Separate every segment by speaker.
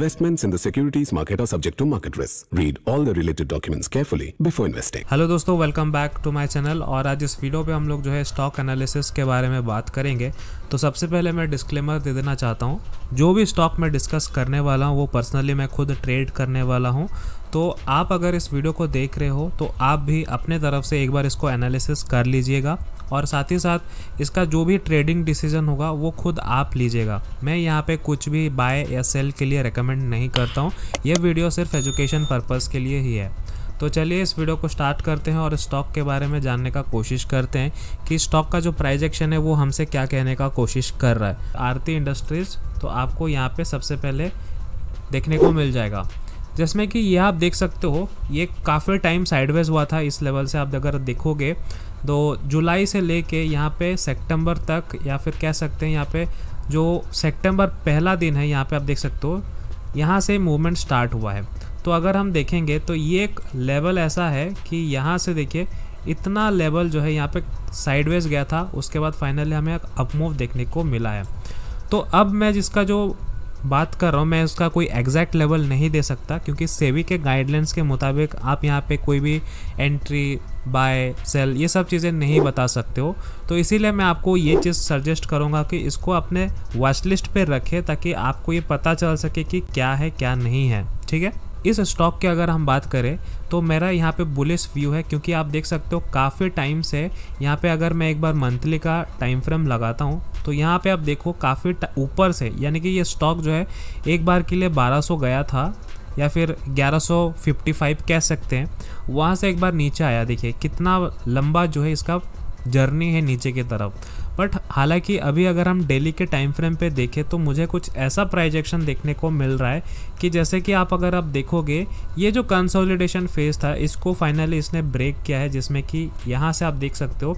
Speaker 1: Investments in the securities market are subject to market risks. Read all the related documents carefully before investing. Hello दोस्तों welcome back to my channel और आज इस video पे हम लोग जो है स्टॉक एनालिसिस के बारे में बात करेंगे तो सबसे पहले मैं डिस्क्लेमर दे देना चाहता हूँ जो भी स्टॉक मैं डिस्कस करने वाला हूँ वो पर्सनली मैं खुद ट्रेड करने वाला हूँ तो आप अगर इस वीडियो को देख रहे हो तो आप भी अपने तरफ से एक बार इसको एनालिसिस कर लीजिएगा और साथ ही साथ इसका जो भी ट्रेडिंग डिसीजन होगा वो खुद आप लीजिएगा मैं यहाँ पे कुछ भी बाय या सेल के लिए रेकमेंड नहीं करता हूँ ये वीडियो सिर्फ एजुकेशन पर्पज़ के लिए ही है तो चलिए इस वीडियो को स्टार्ट करते हैं और स्टॉक के बारे में जानने का कोशिश करते हैं कि स्टॉक का जो प्राइज एक्शन है वो हमसे क्या कहने का कोशिश कर रहा है आरती इंडस्ट्रीज़ तो आपको यहाँ पर सबसे पहले देखने को मिल जाएगा जिसमें कि यह आप देख सकते हो ये काफ़ी टाइम साइडवेज हुआ था इस लेवल से आप अगर देखोगे तो जुलाई से लेके यहाँ पर सेप्टेम्बर तक या फिर कह सकते हैं यहाँ पे जो सेप्टेम्बर पहला दिन है यहाँ पे आप देख सकते हो यहाँ से मूवमेंट स्टार्ट हुआ है तो अगर हम देखेंगे तो ये एक लेवल ऐसा है कि यहाँ से देखिए इतना लेवल जो है यहाँ पे साइडवेज गया था उसके बाद फाइनली हमें अपमूव देखने को मिला है तो अब मैं जिसका जो बात कर रहा हूँ मैं उसका कोई एग्जैक्ट लेवल नहीं दे सकता क्योंकि सेवी के गाइडलाइंस के मुताबिक आप यहाँ पे कोई भी एंट्री बाय सेल ये सब चीज़ें नहीं बता सकते हो तो इसीलिए मैं आपको ये चीज़ सजेस्ट करूँगा कि इसको अपने वॉच लिस्ट पर रखें ताकि आपको ये पता चल सके कि क्या है क्या नहीं है ठीक है इस स्टॉक की अगर हम बात करें तो मेरा यहाँ पे बुलिस व्यू है क्योंकि आप देख सकते हो काफ़ी टाइम से यहाँ पे अगर मैं एक बार मंथली का टाइम फ्रेम लगाता हूँ तो यहाँ पे आप देखो काफ़ी ऊपर से यानी कि ये स्टॉक जो है एक बार के लिए 1200 गया था या फिर 1155 कह सकते हैं वहाँ से एक बार नीचे आया देखिए कितना लंबा जो है इसका जर्नी है नीचे की तरफ बट हालांकि अभी अगर हम डेली के टाइम फ्रेम पे देखें तो मुझे कुछ ऐसा प्राइजेक्शन देखने को मिल रहा है कि जैसे कि आप अगर आप देखोगे ये जो कंसोलिडेशन फेज था इसको फाइनली इसने ब्रेक किया है जिसमें कि यहाँ से आप देख सकते हो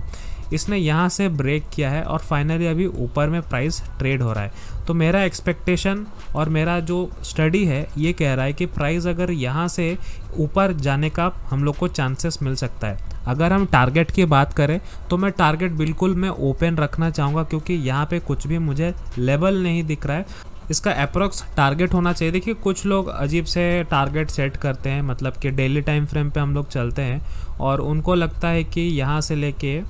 Speaker 1: इसने यहाँ से ब्रेक किया है और फाइनली अभी ऊपर में प्राइस ट्रेड हो रहा है तो मेरा एक्सपेक्टेशन और मेरा जो स्टडी है ये कह रहा है कि प्राइस अगर यहाँ से ऊपर जाने का हम लोग को चांसेस मिल सकता है अगर हम टारगेट की बात करें तो मैं टारगेट बिल्कुल मैं ओपन रखना चाहूँगा क्योंकि यहाँ पर कुछ भी मुझे लेवल नहीं दिख रहा है इसका अप्रोक्स टारगेट होना चाहिए देखिए कुछ लोग अजीब से टारगेट सेट करते हैं मतलब कि डेली टाइम फ्रेम पे हम लोग चलते हैं और उनको लगता है कि यहाँ से लेके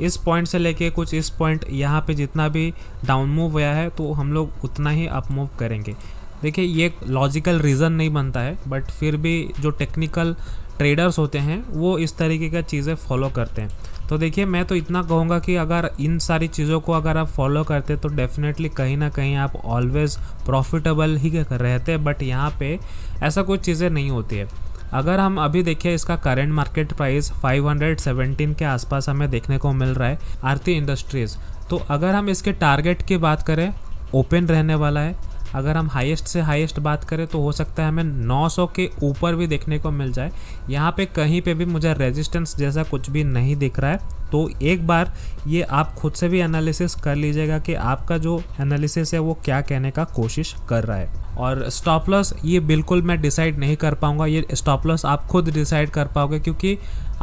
Speaker 1: इस पॉइंट से लेके कुछ इस पॉइंट यहाँ पे जितना भी डाउन मूव हुआ है तो हम लोग उतना ही अप मूव करेंगे देखिए ये लॉजिकल रीज़न नहीं बनता है बट फिर भी जो टेक्निकल ट्रेडर्स होते हैं वो इस तरीके का चीज़ें फॉलो करते हैं तो देखिए मैं तो इतना कहूँगा कि अगर इन सारी चीज़ों को अगर आप फॉलो करते तो डेफिनेटली कहीं ना कहीं आप ऑलवेज़ प्रॉफिटेबल ही रहते बट यहाँ पे ऐसा कुछ चीज़ें नहीं होती है अगर हम अभी देखिए इसका करेंट मार्केट प्राइस 517 के आसपास हमें देखने को मिल रहा है आरती इंडस्ट्रीज़ तो अगर हम इसके टारगेट की बात करें ओपन रहने वाला है अगर हम हाईएस्ट से हाईएस्ट बात करें तो हो सकता है हमें 900 के ऊपर भी देखने को मिल जाए यहाँ पे कहीं पे भी मुझे रेजिस्टेंस जैसा कुछ भी नहीं दिख रहा है तो एक बार ये आप खुद से भी एनालिसिस कर लीजिएगा कि आपका जो एनालिसिस है वो क्या कहने का कोशिश कर रहा है और स्टॉपलॉस ये बिल्कुल मैं डिसाइड नहीं कर पाऊँगा ये स्टॉपलॉस आप खुद डिसाइड कर पाओगे क्योंकि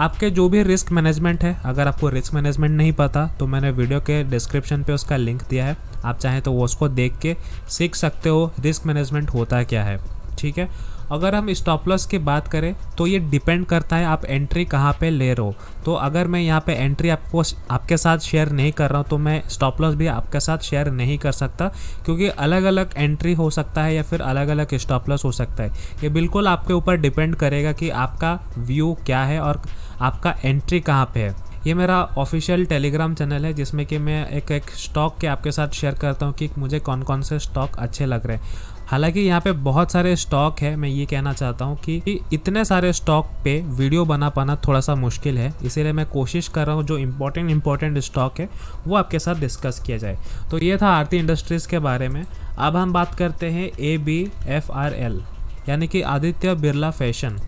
Speaker 1: आपके जो भी रिस्क मैनेजमेंट है अगर आपको रिस्क मैनेजमेंट नहीं पता तो मैंने वीडियो के डिस्क्रिप्शन पे उसका लिंक दिया है आप चाहें तो वो उसको देख के सीख सकते हो रिस्क मैनेजमेंट होता क्या है ठीक है अगर हम स्टॉप लॉस की बात करें तो ये डिपेंड करता है आप एंट्री कहाँ पे ले रहे हो तो अगर मैं यहाँ पे एंट्री आपको आपके साथ शेयर नहीं कर रहा हूँ तो मैं स्टॉप लॉस भी आपके साथ शेयर नहीं कर सकता क्योंकि अलग अलग एंट्री हो सकता है या फिर अलग अलग स्टॉप लॉस हो सकता है ये बिल्कुल आपके ऊपर डिपेंड करेगा कि आपका व्यू क्या है और आपका एंट्री कहाँ पर है ये मेरा ऑफिशियल टेलीग्राम चैनल है जिसमें कि मैं एक एक स्टॉक के आपके साथ शेयर करता हूँ कि मुझे कौन कौन से स्टॉक अच्छे लग रहे हैं हालांकि यहाँ पे बहुत सारे स्टॉक है मैं ये कहना चाहता हूँ कि इतने सारे स्टॉक पे वीडियो बना पाना थोड़ा सा मुश्किल है इसीलिए मैं कोशिश कर रहा हूँ जो इम्पोर्टेंट इम्पोर्टेंट स्टॉक है वो आपके साथ डिस्कस किया जाए तो ये था आरती इंडस्ट्रीज़ के बारे में अब हम बात करते हैं A B F R L यानी कि आदित्य बिरला फैशन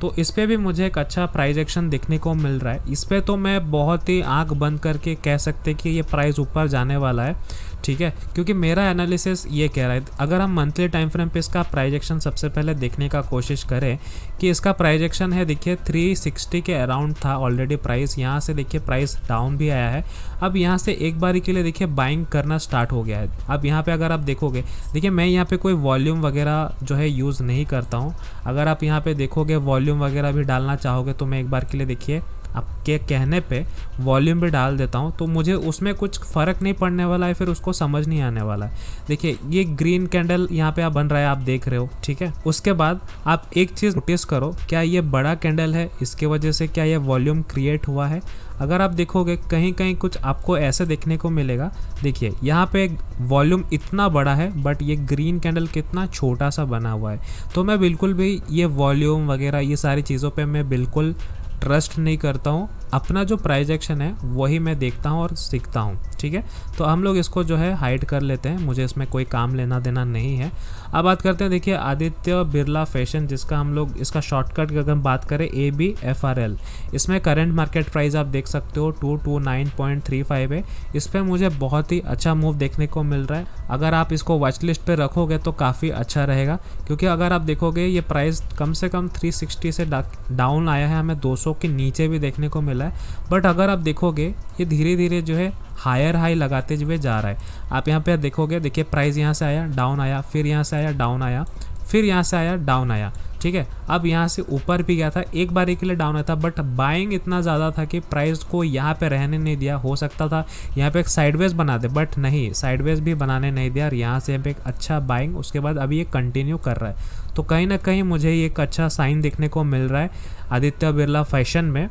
Speaker 1: तो इस पर भी मुझे एक अच्छा प्राइज एक्शन देखने को मिल रहा है इस पर तो मैं बहुत ही आँख बंद करके कह सकते कि ये प्राइस ऊपर जाने वाला है ठीक है क्योंकि मेरा एनालिसिस ये कह रहा है अगर हम मंथली टाइम फ्रेम पे इसका प्राइजेक्शन सबसे पहले देखने का कोशिश करें कि इसका प्राइजेक्शन है देखिए 360 के अराउंड था ऑलरेडी प्राइस यहाँ से देखिए प्राइस डाउन भी आया है अब यहाँ से एक बारी के लिए देखिए बाइंग करना स्टार्ट हो गया है अब यहाँ पर अगर आप देखोगे देखिए मैं यहाँ पर कोई वॉल्यूम वगैरह जो है यूज़ नहीं करता हूँ अगर आप यहाँ पर देखोगे वॉल्यूम वगैरह भी डालना चाहोगे तो मैं एक बार के लिए देखिए आपके कहने पे वॉल्यूम भी डाल देता हूँ तो मुझे उसमें कुछ फ़र्क नहीं पड़ने वाला है फिर उसको समझ नहीं आने वाला है देखिए ये ग्रीन कैंडल यहाँ पे आप बन रहा है आप देख रहे हो ठीक है उसके बाद आप एक चीज़ नोटिस करो क्या ये बड़ा कैंडल है इसके वजह से क्या ये वॉल्यूम क्रिएट हुआ है अगर आप देखोगे कहीं कहीं कुछ आपको ऐसे देखने को मिलेगा देखिए यहाँ पे वॉल्यूम इतना बड़ा है बट ये ग्रीन कैंडल कितना छोटा सा बना हुआ है तो मैं बिल्कुल भी ये वॉल्यूम वगैरह ये सारी चीज़ों पे मैं बिल्कुल ट्रस्ट नहीं करता हूँ अपना जो प्राइज एक्शन है वही मैं देखता हूँ और सीखता हूँ ठीक है तो हम लोग इसको जो है हाइड कर लेते हैं मुझे इसमें कोई काम लेना देना नहीं है अब बात करते हैं देखिए आदित्य बिरला फैशन जिसका हम लोग इसका शॉर्टकट अगर हम बात करें A B F R L इसमें करंट मार्केट प्राइस आप देख सकते हो two two nine point three five है इस पर मुझे बहुत ही अच्छा मूव देखने को मिल रहा है अगर आप इसको वॉच लिस्ट पर रखोगे तो काफ़ी अच्छा रहेगा क्योंकि अगर आप देखोगे ये प्राइस कम से कम सिक्सटी से डाउन आया है हमें सौ के नीचे भी देखने को मिला है बट अगर आप देखोगे ये धीरे धीरे जो है हायर हाई लगाते हुए जा रहा है आप यहाँ पर देखोगे देखिए प्राइस यहाँ से आया डाउन आया फिर यहाँ से आया डाउन आया फिर यहाँ से आया डाउन आया ठीक है अब यहाँ से ऊपर भी गया था एक बारी के लिए डाउन आया था बट बाइंग इतना ज़्यादा था कि प्राइस को यहाँ पे रहने नहीं दिया हो सकता था यहाँ पे एक साइडवेज बना दे बट नहीं साइडवेज भी बनाने नहीं दिया और यहाँ से एक अच्छा बाइंग उसके बाद अभी ये कंटिन्यू कर रहा है तो कहीं ना कहीं मुझे एक अच्छा साइन देखने को मिल रहा है आदित्य बिरला फैशन में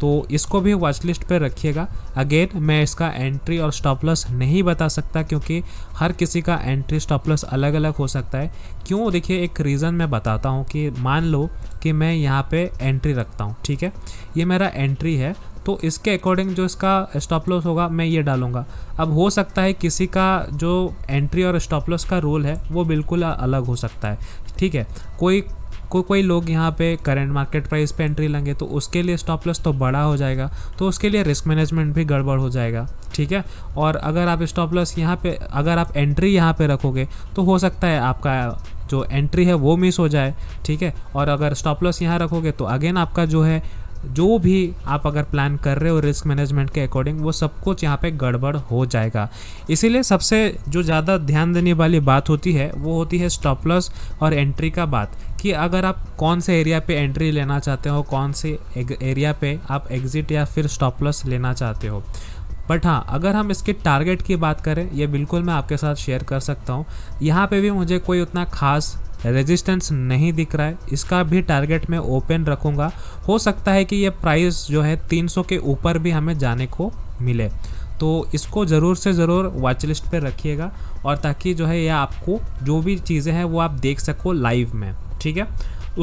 Speaker 1: तो इसको भी वॉच लिस्ट पर रखिएगा अगेन मैं इसका एंट्री और स्टॉप लॉस नहीं बता सकता क्योंकि हर किसी का एंट्री स्टॉप लॉस अलग अलग हो सकता है क्यों देखिए एक रीज़न मैं बताता हूँ कि मान लो कि मैं यहाँ पे एंट्री रखता हूँ ठीक है ये मेरा एंट्री है तो इसके अकॉर्डिंग जो इसका स्टॉप लॉस होगा मैं ये डालूंगा अब हो सकता है किसी का जो एंट्री और स्टॉप लॉस का रोल है वो बिल्कुल अलग हो सकता है ठीक है कोई कोई कोई लोग यहाँ पे करंट मार्केट प्राइस पे एंट्री लेंगे तो उसके लिए स्टॉप लॉस तो बड़ा हो जाएगा तो उसके लिए रिस्क मैनेजमेंट भी गड़बड़ हो जाएगा ठीक है और अगर आप स्टॉप लॉस यहाँ पे अगर आप एंट्री यहाँ पे रखोगे तो हो सकता है आपका जो एंट्री है वो मिस हो जाए ठीक है और अगर स्टॉप लॉस यहाँ रखोगे तो अगेन आपका जो है जो भी आप अगर प्लान कर रहे हो रिस्क मैनेजमेंट के अकॉर्डिंग वो सब कुछ यहाँ पे गड़बड़ हो जाएगा इसीलिए सबसे जो ज़्यादा ध्यान देने वाली बात होती है वो होती है स्टॉप लॉस और एंट्री का बात कि अगर आप कौन से एरिया पे एंट्री लेना चाहते हो कौन से एरिया पे आप एग्ज़िट या फिर स्टॉप लॉस लेना चाहते हो बट हाँ अगर हम इसके टारगेट की बात करें ये बिल्कुल मैं आपके साथ शेयर कर सकता हूँ यहाँ पे भी मुझे कोई उतना खास रेजिस्टेंस नहीं दिख रहा है इसका भी टारगेट मैं ओपन रखूंगा हो सकता है कि ये प्राइस जो है 300 के ऊपर भी हमें जाने को मिले तो इसको ज़रूर से ज़रूर वॉच लिस्ट पर रखिएगा और ताकि जो है ये आपको जो भी चीज़ें हैं वो आप देख सको लाइव में ठीक है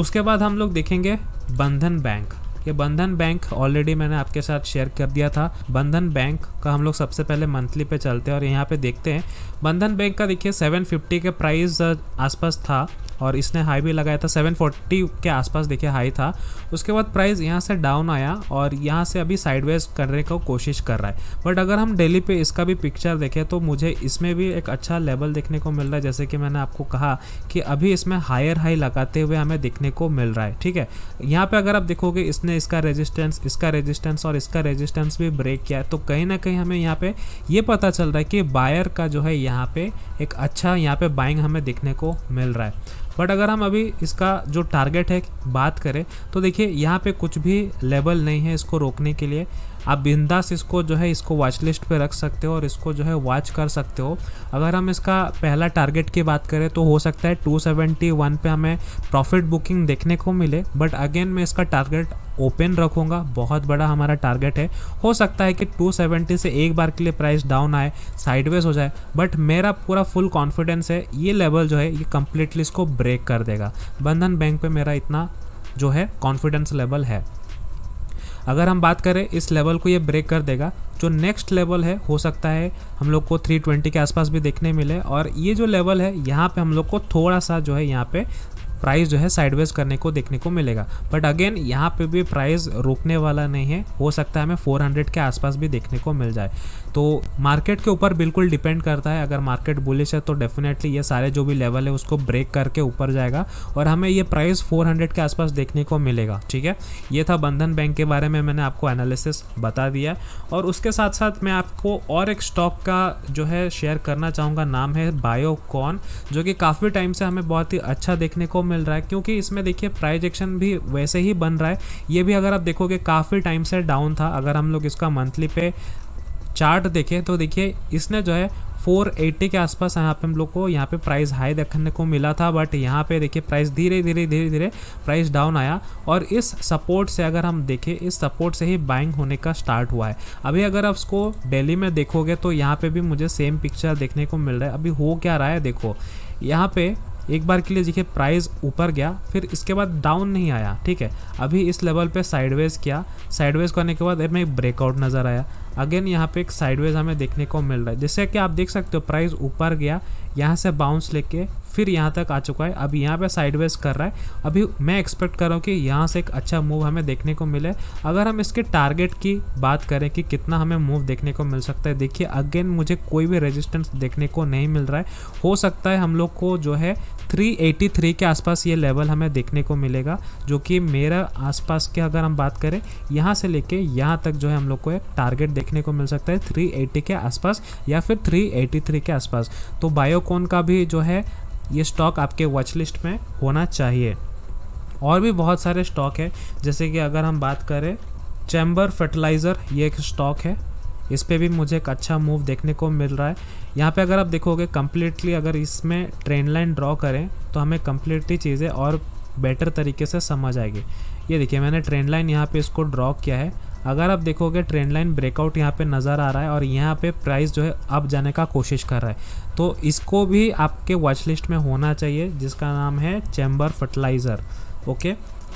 Speaker 1: उसके बाद हम लोग देखेंगे बंधन बैंक ये बंधन बैंक ऑलरेडी मैंने आपके साथ शेयर कर दिया था बंधन बैंक का हम लोग सबसे पहले मंथली पे चलते हैं और यहाँ पे देखते हैं बंधन बैंक का देखिए 750 के प्राइस uh, आसपास था और इसने हाई भी लगाया था 740 के आसपास देखिए हाई था उसके बाद प्राइस यहाँ से डाउन आया और यहाँ से अभी साइडवेज करने को कोशिश कर रहा है बट अगर हम डेली पे इसका भी पिक्चर देखें तो मुझे इसमें भी एक अच्छा लेवल देखने को मिल रहा है जैसे कि मैंने आपको कहा कि अभी इसमें हायर हाई लगाते हुए हमें देखने को मिल रहा है ठीक है यहाँ पर अगर आप देखोगे इसने इसका रेजिस्टेंस इसका रेजिस्टेंस और इसका रेजिस्टेंस भी ब्रेक किया है तो कहीं ना कहीं हमें यहाँ पर ये पता चल रहा है कि बायर का जो है यहाँ पे एक अच्छा यहाँ पर बाइंग हमें देखने को मिल रहा है बट अगर हम अभी इसका जो टारगेट है बात करें तो देखिए यहाँ पे कुछ भी लेवल नहीं है इसको रोकने के लिए आप बिंदास इसको जो है इसको वॉच लिस्ट पर रख सकते हो और इसको जो है वॉच कर सकते हो अगर हम इसका पहला टारगेट की बात करें तो हो सकता है 271 पे हमें प्रॉफिट बुकिंग देखने को मिले बट अगेन मैं इसका टारगेट ओपन रखूंगा बहुत बड़ा हमारा टारगेट है हो सकता है कि 270 से एक बार के लिए प्राइस डाउन आए साइडवेज हो जाए बट मेरा पूरा फुल कॉन्फिडेंस है ये लेवल जो है ये कम्प्लीटली इसको ब्रेक कर देगा बंधन बैंक पे मेरा इतना जो है कॉन्फिडेंस लेवल है अगर हम बात करें इस लेवल को ये ब्रेक कर देगा जो नेक्स्ट लेवल है हो सकता है हम लोग को 320 के आसपास भी देखने मिले और ये जो लेवल है यहाँ पे हम लोग को थोड़ा सा जो है यहाँ पे प्राइस जो है साइडवेज करने को देखने को मिलेगा बट अगेन यहाँ पे भी प्राइस रुकने वाला नहीं है हो सकता है हमें 400 के आसपास भी देखने को मिल जाए तो मार्केट के ऊपर बिल्कुल डिपेंड करता है अगर मार्केट बुलिश है तो डेफिनेटली ये सारे जो भी लेवल है उसको ब्रेक करके ऊपर जाएगा और हमें ये प्राइस 400 के आसपास देखने को मिलेगा ठीक है ये था बंधन बैंक के बारे में मैंने आपको एनालिसिस बता दिया और उसके साथ साथ मैं आपको और एक स्टॉक का जो है शेयर करना चाहूँगा नाम है बायोकॉन जो कि काफ़ी टाइम से हमें बहुत ही अच्छा देखने को मिल मिल रहा है क्योंकि इसमें देखिए प्राइज एक्शन भी वैसे ही बन रहा है ये भी अगर आप देखोगे काफ़ी टाइम से डाउन था अगर हम लोग इसका मंथली पे चार्ट देखें तो देखिए इसने जो है 480 के आसपास यहाँ पे हम लोग को यहाँ पे प्राइस हाई देखने को मिला था बट यहाँ पे देखिए प्राइस धीरे धीरे धीरे धीरे प्राइस डाउन आया और इस सपोर्ट से अगर हम देखें इस सपोर्ट से ही बाइंग होने का स्टार्ट हुआ है अभी अगर आप उसको डेली में देखोगे तो यहाँ पे भी मुझे सेम पिक्चर देखने को मिल रहा है अभी हो क्या रहा है देखो यहाँ पे एक बार के लिए देखिए प्राइस ऊपर गया फिर इसके बाद डाउन नहीं आया ठीक है अभी इस लेवल पे साइडवेज किया साइडवेज करने के बाद हमें एक ब्रेकआउट नज़र आया अगेन यहाँ पे एक साइडवेज हमें देखने को मिल रहा है जैसे कि आप देख सकते हो प्राइस ऊपर गया यहाँ से बाउंस लेके फिर यहाँ तक आ चुका है अब यहाँ पे साइडवेज कर रहा है अभी मैं एक्सपेक्ट कर रहा हूँ कि यहाँ से एक अच्छा मूव हमें देखने को मिले अगर हम इसके टारगेट की बात करें कि कितना हमें मूव देखने को मिल सकता है देखिए अगेन मुझे कोई भी रेजिस्टेंस देखने को नहीं मिल रहा है हो सकता है हम लोग को जो है 383 के आसपास ये लेवल हमें देखने को मिलेगा जो कि मेरा आसपास के अगर हम बात करें यहाँ से लेके यहाँ तक जो है हम लोग को एक टारगेट देखने को मिल सकता है 380 के आसपास या फिर 383 के आसपास तो बायो कौन का भी जो है ये स्टॉक आपके वॉच लिस्ट में होना चाहिए और भी बहुत सारे स्टॉक है जैसे कि अगर हम बात करें चैम्बर फर्टिलाइज़र ये एक स्टॉक है इस पर भी मुझे एक अच्छा मूव देखने को मिल रहा है यहाँ पे अगर आप देखोगे कम्प्लीटली अगर इसमें ट्रेंड लाइन ड्रॉ करें तो हमें कम्प्लीटली चीज़ें और बेटर तरीके से समझ आएगी ये देखिए मैंने ट्रेंड लाइन यहाँ पे इसको ड्रॉ किया है अगर आप देखोगे ट्रेंड लाइन ब्रेकआउट यहाँ पे नज़र आ रहा है और यहाँ पे प्राइस जो है अप जाने का कोशिश कर रहा है तो इसको भी आपके वॉच लिस्ट में होना चाहिए जिसका नाम है चैम्बर फर्टिलाइज़र ओके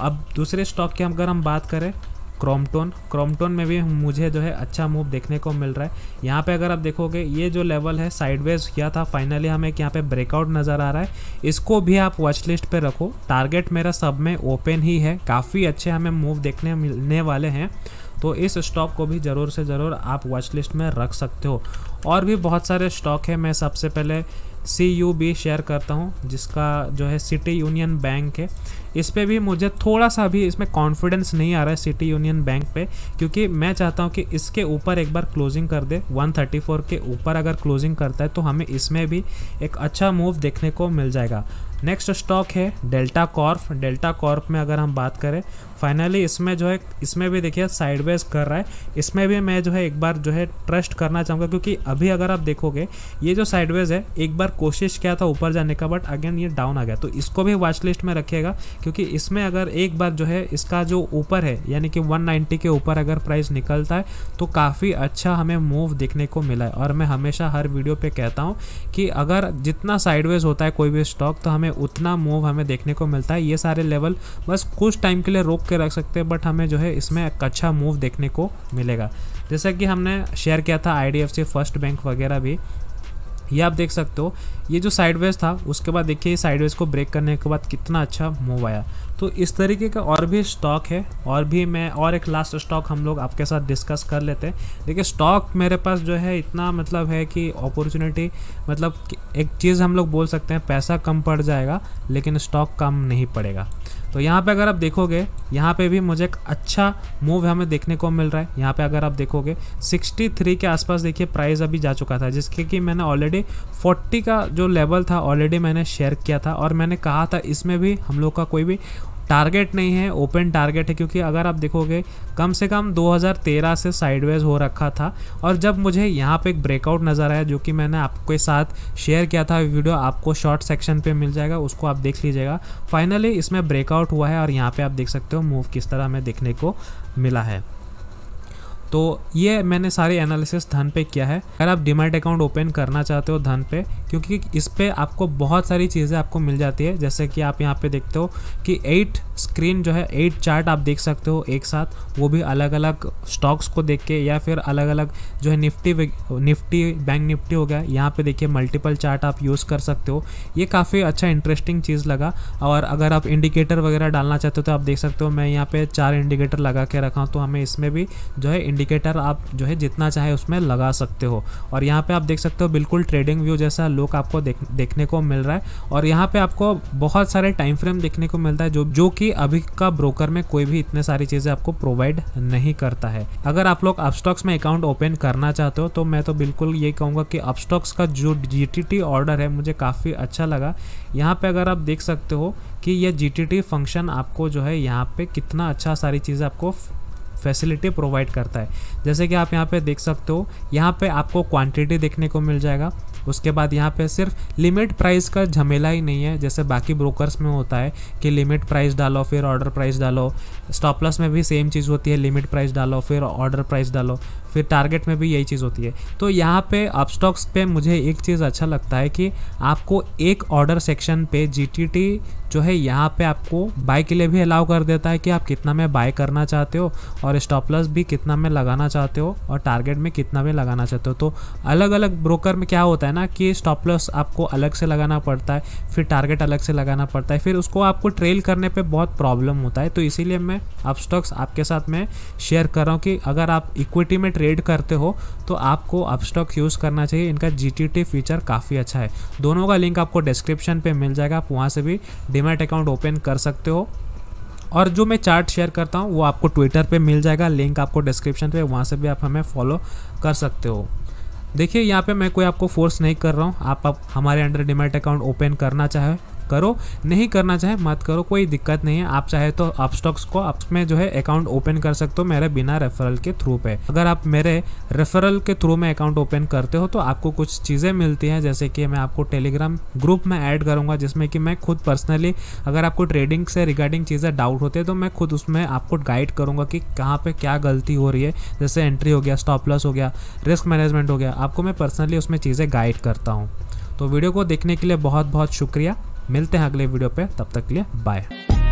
Speaker 1: अब दूसरे स्टॉक की अगर हम बात करें क्रोमटोन क्रोमटोन में भी मुझे जो है अच्छा मूव देखने को मिल रहा है यहाँ पे अगर आप देखोगे ये जो लेवल है साइडवेज किया था फाइनली हमें यहाँ पे ब्रेकआउट नज़र आ रहा है इसको भी आप वॉच लिस्ट पर रखो टारगेट मेरा सब में ओपन ही है काफ़ी अच्छे हमें मूव देखने मिलने वाले हैं तो इस स्टॉक को भी ज़रूर से ज़रूर आप वॉच लिस्ट में रख सकते हो और भी बहुत सारे स्टॉक है मैं सबसे पहले सी शेयर करता हूँ जिसका जो है सिटी यूनियन बैंक है इस पर भी मुझे थोड़ा सा भी इसमें कॉन्फिडेंस नहीं आ रहा है सिटी यूनियन बैंक पे क्योंकि मैं चाहता हूँ कि इसके ऊपर एक बार क्लोजिंग कर दे 134 के ऊपर अगर क्लोजिंग करता है तो हमें इसमें भी एक अच्छा मूव देखने को मिल जाएगा नेक्स्ट स्टॉक है डेल्टा कॉर्फ डेल्टा कॉर्फ में अगर हम बात करें फाइनली इसमें जो है इसमें भी देखिए साइडवेज कर रहा है इसमें भी मैं जो है एक बार जो है ट्रस्ट करना चाहूँगा क्योंकि अभी अगर आप देखोगे ये जो साइडवेज है एक बार कोशिश किया था ऊपर जाने का बट अगेन ये डाउन आ गया तो इसको भी वॉच लिस्ट में रखिएगा क्योंकि इसमें अगर एक बार जो है इसका जो ऊपर है यानी कि 190 के ऊपर अगर प्राइस निकलता है तो काफ़ी अच्छा हमें मूव देखने को मिला है और मैं हमेशा हर वीडियो पे कहता हूँ कि अगर जितना साइडवेज होता है कोई भी स्टॉक तो हमें उतना मूव हमें देखने को मिलता है ये सारे लेवल बस कुछ टाइम के लिए रोक के रख सकते हैं बट हमें जो है इसमें एक अच्छा मूव देखने को मिलेगा जैसा कि हमने शेयर किया था आई फर्स्ट बैंक वगैरह भी ये आप देख सकते हो ये जो साइडवेज था उसके बाद देखिए साइडवेज को ब्रेक करने के बाद कितना अच्छा मूव आया तो इस तरीके का और भी स्टॉक है और भी मैं और एक लास्ट स्टॉक हम लोग आपके साथ डिस्कस कर लेते हैं देखिए स्टॉक मेरे पास जो है इतना मतलब है कि अपॉर्चुनिटी मतलब एक चीज़ हम लोग बोल सकते हैं पैसा कम पड़ जाएगा लेकिन स्टॉक कम नहीं पड़ेगा तो यहाँ पे अगर आप देखोगे यहाँ पे भी मुझे एक अच्छा मूव हमें देखने को मिल रहा है यहाँ पे अगर आप देखोगे 63 के आसपास देखिए प्राइस अभी जा चुका था जिसके कि मैंने ऑलरेडी 40 का जो लेवल था ऑलरेडी मैंने शेयर किया था और मैंने कहा था इसमें भी हम लोग का कोई भी टारगेट नहीं है ओपन टारगेट है क्योंकि अगर आप देखोगे कम से कम 2013 से साइडवेज हो रखा था और जब मुझे यहाँ पे एक ब्रेकआउट नज़र आया जो कि मैंने आपके साथ शेयर किया था वीडियो आपको शॉर्ट सेक्शन पे मिल जाएगा उसको आप देख लीजिएगा फाइनली इसमें ब्रेकआउट हुआ है और यहाँ पर आप देख सकते हो मूव किस तरह हमें देखने को मिला है तो ये मैंने सारे एनालिसिस धन पे किया है अगर आप डिमेट अकाउंट ओपन करना चाहते हो धन पे क्योंकि इस पर आपको बहुत सारी चीज़ें आपको मिल जाती है जैसे कि आप यहाँ पे देखते हो कि एट स्क्रीन जो है एट चार्ट आप देख सकते हो एक साथ वो भी अलग अलग स्टॉक्स को देख के या फिर अलग अलग जो है निफ्टी निफ्टी बैंक निफ्टी हो गया यहाँ पे देखिए मल्टीपल चार्ट आप यूज़ कर सकते हो ये काफ़ी अच्छा इंटरेस्टिंग चीज़ लगा और अगर आप इंडिकेटर वगैरह डालना चाहते हो तो आप देख सकते हो मैं यहाँ पर चार इंडिकेटर लगा के रखा हूँ तो हमें इसमें भी जो है इंडिकेटर आप जो है जितना चाहे उसमें लगा सकते हो और यहाँ पे आप देख सकते हो बिल्कुल ट्रेडिंग व्यू जैसा लुक आपको देख, देखने को मिल रहा है और यहाँ पे आपको बहुत सारे टाइम फ्रेम देखने को मिलता है जो जो कि अभी का ब्रोकर में कोई भी इतने सारी चीज़ें आपको प्रोवाइड नहीं करता है अगर आप लोग अपस्टॉक्स में अकाउंट ओपन करना चाहते हो तो मैं तो बिल्कुल ये कहूँगा कि अपस्टॉक्स का जो जी ऑर्डर है मुझे काफ़ी अच्छा लगा यहाँ पर अगर आप देख सकते हो कि यह जी फंक्शन आपको जो है यहाँ पे कितना अच्छा सारी चीज़ें आपको फैसिलिटी प्रोवाइड करता है जैसे कि आप यहाँ पे देख सकते हो यहाँ पे आपको क्वांटिटी देखने को मिल जाएगा उसके बाद यहाँ पे सिर्फ लिमिट प्राइस का झमेला ही नहीं है जैसे बाकी ब्रोकर्स में होता है कि लिमिट प्राइस डालो फिर ऑर्डर प्राइस डालो स्टॉप लॉस में भी सेम चीज़ होती है लिमिट प्राइस डालो फिर ऑर्डर प्राइस डालो फिर टारगेट में भी यही चीज़ होती है तो यहाँ पे अपस्टॉक्स स्टॉक्स पे मुझे एक चीज़ अच्छा लगता है कि आपको एक ऑर्डर सेक्शन पे जी जो है यहाँ पे आपको बाय के लिए भी अलाउ कर देता है कि आप कितना में बाय करना चाहते हो और स्टॉप लॉस भी कितना में लगाना चाहते हो और टारगेट में कितना में लगाना चाहते हो तो अलग अलग ब्रोकर में क्या होता है ना कि स्टॉप लॉस आपको अलग से लगाना पड़ता है फिर टारगेट अलग से लगाना पड़ता है फिर उसको आपको ट्रेल करने पर बहुत प्रॉब्लम होता है तो इसीलिए मैं में आप स्टॉक्स आपके साथ मैं शेयर कर रहा हूँ कि अगर आप इक्विटी में ट्रेड करते हो तो आपको अब स्टॉक्स यूज़ करना चाहिए इनका जी फीचर काफ़ी अच्छा है दोनों का लिंक आपको डिस्क्रिप्शन पर मिल जाएगा आप वहाँ से भी डिमेट अकाउंट ओपन कर सकते हो और जो मैं चार्ट शेयर करता हूँ वो आपको ट्विटर पे मिल जाएगा लिंक आपको डिस्क्रिप्शन पे वहाँ से भी आप हमें फॉलो कर सकते हो देखिए यहाँ पे मैं कोई आपको फोर्स नहीं कर रहा हूँ आप, आप हमारे अंडर डिमेट अकाउंट ओपन करना चाहे करो नहीं करना चाहे मत करो कोई दिक्कत नहीं है आप चाहे तो आप स्टॉक्स को आप में जो है अकाउंट ओपन कर सकते हो मेरे बिना रेफरल के थ्रू पे अगर आप मेरे रेफरल के थ्रू में अकाउंट ओपन करते हो तो आपको कुछ चीज़ें मिलती हैं जैसे कि मैं आपको टेलीग्राम ग्रुप में ऐड करूँगा जिसमें कि मैं खुद पर्सनली अगर आपको ट्रेडिंग से रिगार्डिंग चीज़ें डाउट होते हैं तो मैं खुद उसमें आपको गाइड करूँगा कि कहाँ पर क्या गलती हो रही है जैसे एंट्री हो गया स्टॉप लॉस हो गया रिस्क मैनेजमेंट हो गया आपको मैं पर्सनली उसमें चीज़ें गाइड करता हूँ तो वीडियो को देखने के लिए बहुत बहुत शुक्रिया मिलते हैं अगले वीडियो पे तब तक के लिए बाय